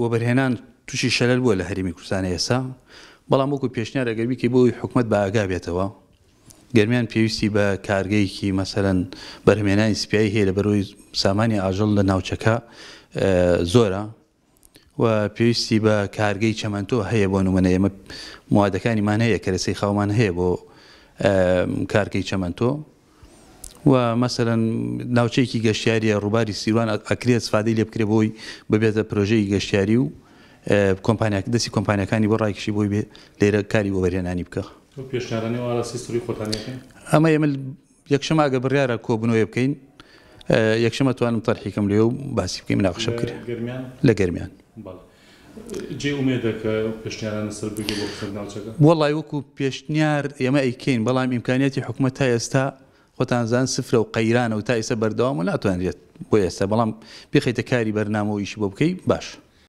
وەبەرهێنان تووشی شەلل بووە لە هەرمی کوردستان ئێسا بەڵام وەکو پێشنیار ئەگەربیکە بۆی حکومت بە ئاگا بێتەوە گەرمیان پێویستی بە کارگەیەکی مەسەرەن بەرهمێنانی سپیایی هەیە لە بەرۆی سامانی ئاژەڵ لە ناوچەکە زۆرە و پێویستی بە کارگەی چەمەندۆ هەیە بۆ نومەنە ئێمە موادەکانیمان هەیە کەرەسەی خاومان هەیە بۆ کارگەی چەمەندۆ و مەسەرەن ناوچەیەکی گەشتیاریە ڕووباری سیروان ئەکرێت سفادەی لێ بکرێ بۆی ببێتە پرۆژەی گەشتیاری و کۆمپانیاک دەستی کۆمپانیەکانی بۆ ڕایکشی بۆی بێ لێرە کاری بۆبەرێنانی بکە ئەمە ئێمە یەکشەماگە بڕیاە کۆبنەوەی بکەین یەکشەمە توانم تەرحیکم لێ و باسی بکەین ناخشە بکرێت لە گەرمیان وەڵی وەکو پێشنیار ئێمە ئەیکەین بەڵام ئیمکانەتی حکوومەت تا ئێستا خۆتانزان سفرە و قەیرانە و تا ئێستا بەردەوام و ناتوانێت بۆ ئێستا بەڵام بخیتە کاری بەرنامەوە ئیشی بۆ بکەی باش.